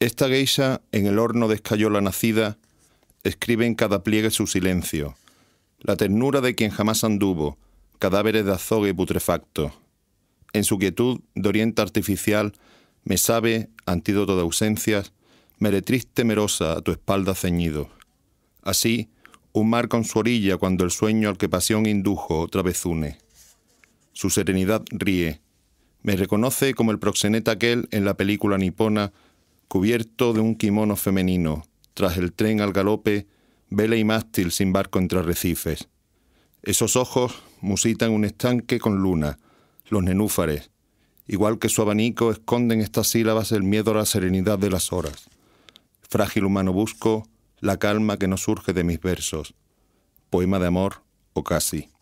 Esta geisha, en el horno de escayola nacida, escribe en cada pliegue su silencio, la ternura de quien jamás anduvo, cadáveres de azogue putrefacto. En su quietud de oriente artificial, me sabe, antídoto de ausencias, meretriz temerosa a tu espalda ceñido. Así, un mar con su orilla cuando el sueño al que pasión indujo otra vez une. Su serenidad ríe. Me reconoce como el proxeneta aquel en la película nipona cubierto de un kimono femenino, tras el tren al galope, vela y mástil sin barco entre arrecifes. Esos ojos musitan un estanque con luna, los nenúfares, igual que su abanico esconden estas sílabas el miedo a la serenidad de las horas. Frágil humano busco la calma que no surge de mis versos. Poema de amor o casi.